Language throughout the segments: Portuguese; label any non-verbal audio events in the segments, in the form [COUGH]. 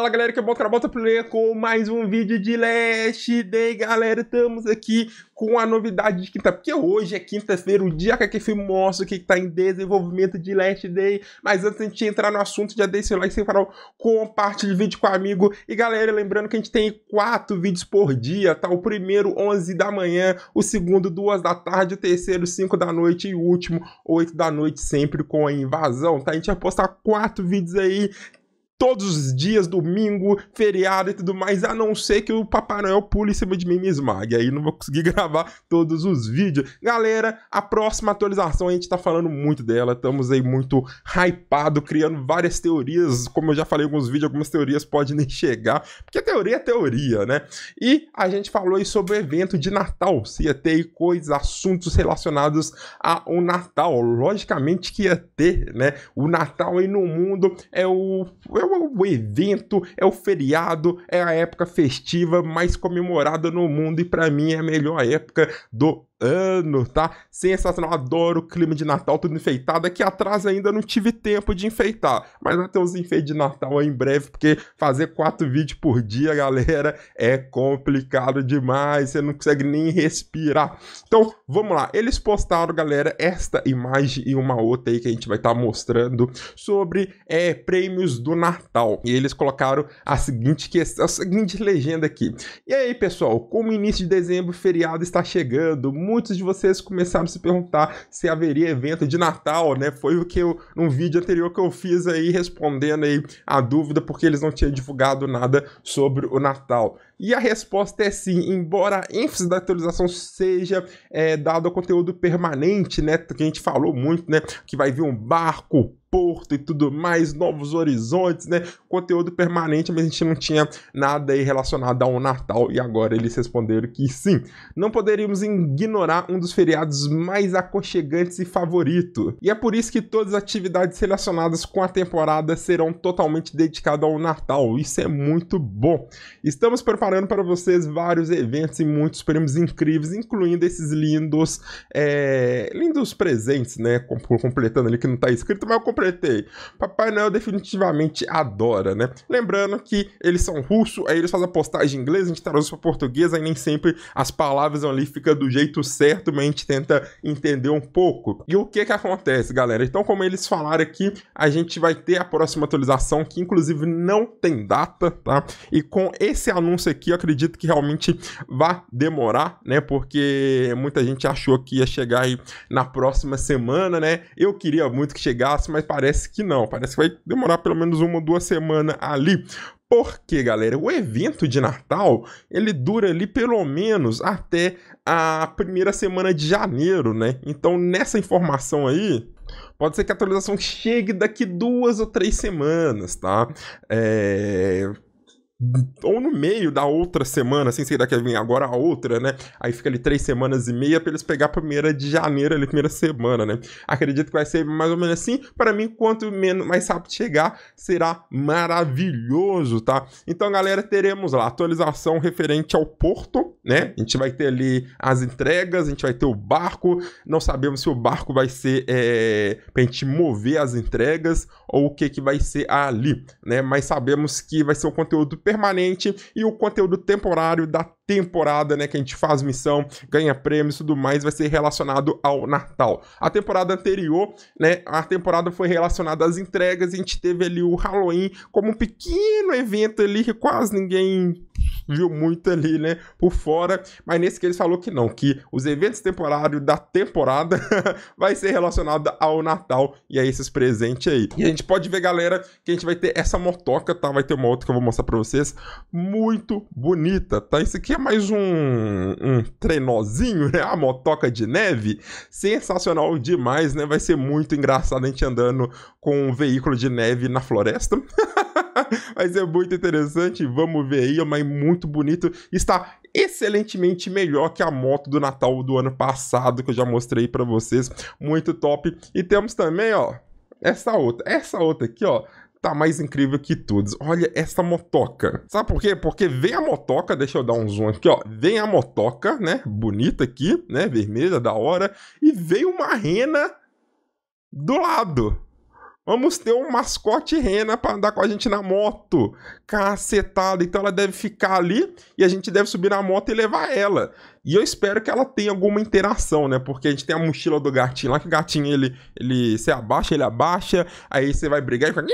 Fala galera, que é o Bota Player com mais um vídeo de Last Day, galera. Estamos aqui com a novidade de quinta, porque hoje é quinta-feira, o dia que a KF mostra o que está em desenvolvimento de Last Day. Mas antes de a gente entrar no assunto, já deixa seu like sem parar, compartilhe o vídeo com o amigo. E galera, lembrando que a gente tem quatro vídeos por dia, tá? O primeiro, 11 da manhã, o segundo, 2 da tarde, o terceiro, 5 da noite e o último, 8 da noite, sempre com a invasão, tá? A gente vai postar quatro vídeos aí todos os dias, domingo, feriado e tudo mais, a não ser que o Papai Noel pule em cima de mim e me esmague. Aí não vou conseguir [LAUGHS] gravar todos os vídeos. Galera, a próxima atualização a gente tá falando muito dela, estamos aí muito hypado, criando várias teorias. Como eu já falei em alguns vídeos, algumas teorias podem nem chegar, porque a teoria é teoria, né? E a gente falou aí sobre o evento de Natal, se ia ter aí coisas, assuntos relacionados ao Natal. Logicamente que ia ter, né? O Natal aí no mundo é o, é o então, o evento, é o feriado, é a época festiva mais comemorada no mundo e para mim é a melhor época do ano, tá? Sensacional, adoro o clima de Natal, tudo enfeitado. Aqui atrás ainda não tive tempo de enfeitar, mas vai ter uns enfeites de Natal aí em breve, porque fazer quatro vídeos por dia, galera, é complicado demais, você não consegue nem respirar. Então, vamos lá. Eles postaram, galera, esta imagem e uma outra aí que a gente vai estar tá mostrando sobre é, prêmios do Natal. E eles colocaram a seguinte questão, a seguinte legenda aqui. E aí, pessoal, como início de dezembro, feriado está chegando, muitos de vocês começaram a se perguntar se haveria evento de Natal, né? Foi o que eu, num vídeo anterior que eu fiz aí, respondendo aí a dúvida, porque eles não tinham divulgado nada sobre o Natal. E a resposta é sim, embora a ênfase da atualização seja é, eh, dada ao conteúdo permanente, né? Que a gente falou muito, né? Que vai vir um barco, Porto e tudo mais, novos horizontes, né? Conteúdo permanente, mas a gente não tinha nada aí relacionado ao Natal e agora eles responderam que sim. Não poderíamos ignorar um dos feriados mais aconchegantes e favorito. E é por isso que todas as atividades relacionadas com a temporada serão totalmente dedicadas ao Natal. Isso é muito bom. Estamos preparando para vocês vários eventos e muitos prêmios incríveis, incluindo esses lindos, é, lindos presentes, né? Completando ali que não está escrito, mas eu completei. Papai Noel definitivamente adora, né? Lembrando que eles são russo, aí eles fazem a postagem em inglês, a gente traduz para português, aí nem sempre as palavras ali ficam do jeito certo, mas a gente tenta entender um pouco. E o que que acontece, galera? Então, como eles falaram aqui, a gente vai ter a próxima atualização, que inclusive não tem data, tá? E com esse anúncio aqui, eu acredito que realmente vai demorar, né? Porque muita gente achou que ia chegar aí na próxima semana, né? Eu queria muito que chegasse, mas parece que não. Parece que vai demorar pelo menos uma ou duas semanas ali. Porque, galera, o evento de Natal, ele dura ali pelo menos até a primeira semana de janeiro, né? Então, nessa informação aí, Pode ser que a atualização chegue daqui duas ou três semanas, tá? É ou no meio da outra semana, assim, sei lá que vem agora a outra, né? Aí fica ali três semanas e meia para eles pegar a primeira de janeiro, ali, primeira semana, né? Acredito que vai ser mais ou menos assim. Para mim, quanto menos, mais rápido chegar, será maravilhoso, tá? Então, galera, teremos lá atualização referente ao porto, né? A gente vai ter ali as entregas, a gente vai ter o barco. Não sabemos se o barco vai ser é, pra gente mover as entregas ou o que que vai ser ali, né? Mas sabemos que vai ser um conteúdo permanente e o conteúdo temporário da temporada, né? Que a gente faz missão, ganha prêmios e tudo mais, vai ser relacionado ao Natal. A temporada anterior, né? A temporada foi relacionada às entregas, a gente teve ali o Halloween como um pequeno evento ali que quase ninguém viu muito ali, né, por fora, mas nesse que ele falou que não, que os eventos temporários da temporada [LAUGHS] vai ser relacionado ao Natal e a esses presentes aí. E a gente pode ver, galera, que a gente vai ter essa motoca, tá? Vai ter uma outra que eu vou mostrar pra vocês, muito bonita, tá? Isso aqui é mais um, um trenozinho, né? A motoca de neve, sensacional demais, né? Vai ser muito engraçado a gente andando com um veículo de neve na floresta. [LAUGHS] [LAUGHS] Mas é muito interessante, vamos ver aí, é mas muito bonito. Está excelentemente melhor que a moto do Natal do ano passado, que eu já mostrei para vocês. Muito top. E temos também, ó, essa outra. Essa outra aqui, ó, tá mais incrível que todos. Olha essa motoca. Sabe por quê? Porque vem a motoca, deixa eu dar um zoom aqui, ó. Vem a motoca, né? Bonita aqui, né? Vermelha, da hora. E vem uma rena do lado. Vamos ter um mascote rena para andar com a gente na moto. Cacetada. Então ela deve ficar ali e a gente deve subir na moto e levar ela. E eu espero que ela tenha alguma interação, né? Porque a gente tem a mochila do gatinho lá, que o gatinho ele, ele se abaixa, ele abaixa, aí você vai brigar e fica.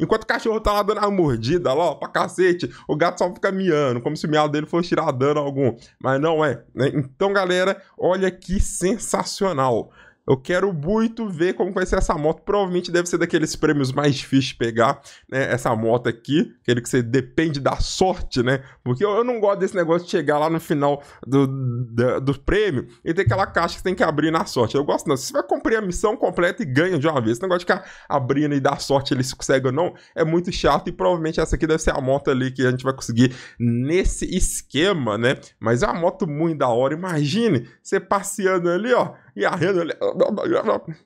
Enquanto o cachorro tá lá dando a mordida lá, ó, pra cacete, o gato só fica miando, como se o miado dele fosse tirar dano algum. Mas não é, né? Então, galera, olha que sensacional. Eu quero muito ver como vai ser essa moto. Provavelmente deve ser daqueles prêmios mais difíceis de pegar, né? Essa moto aqui, aquele que você depende da sorte, né? Porque eu, eu não gosto desse negócio de chegar lá no final do, do, do prêmio e ter aquela caixa que você tem que abrir na sorte. Eu gosto não. Se você vai cumprir a missão completa e ganha de uma vez. Esse negócio de ficar abrindo e dar sorte ele se consegue ou não é muito chato e provavelmente essa aqui deve ser a moto ali que a gente vai conseguir nesse esquema, né? Mas é uma moto muito da hora. Imagine você passeando ali, ó, e a renda ali,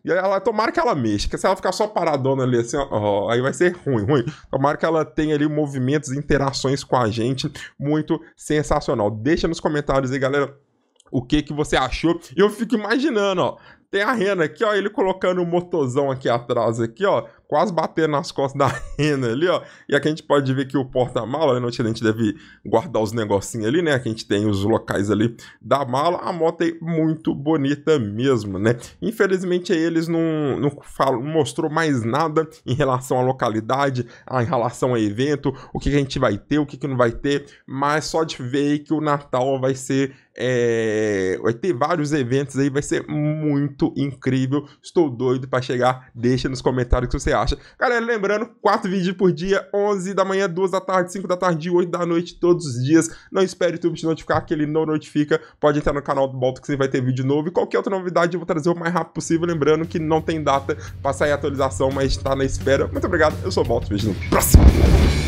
e ela, tomara que ela mexa, porque se ela ficar só paradona ali assim, ó, aí vai ser ruim, ruim. Tomara que ela tenha ali movimentos, interações com a gente, muito sensacional. Deixa nos comentários aí, galera o que que você achou. E eu fico imaginando, ó, tem a rena aqui, ó, ele colocando o um motorzão aqui atrás, aqui, ó, quase batendo nas costas da [LAUGHS] rena ali, ó. E aqui a gente pode ver que o porta-mala, né, a gente deve guardar os negocinhos ali, né? Aqui a gente tem os locais ali da mala. A moto é muito bonita mesmo, né? Infelizmente eles não, não falam, mostrou mais nada em relação à localidade, em relação ao evento, o que, que a gente vai ter, o que, que não vai ter, mas só de ver que o Natal vai ser é, vai ter vários eventos aí, vai ser muito muito incrível. Estou doido para chegar. Deixa nos comentários o que você acha. Galera, lembrando, 4 vídeos por dia, 11 da manhã, 2 da tarde, 5 da tarde, 8 da noite, todos os dias. Não espere o YouTube te notificar, que ele não notifica. Pode entrar no canal do Balto que você vai ter vídeo novo. E qualquer outra novidade eu vou trazer o mais rápido possível. Lembrando que não tem data para sair a atualização, mas está na espera. Muito obrigado, eu sou o Balto. Vejo no próximo.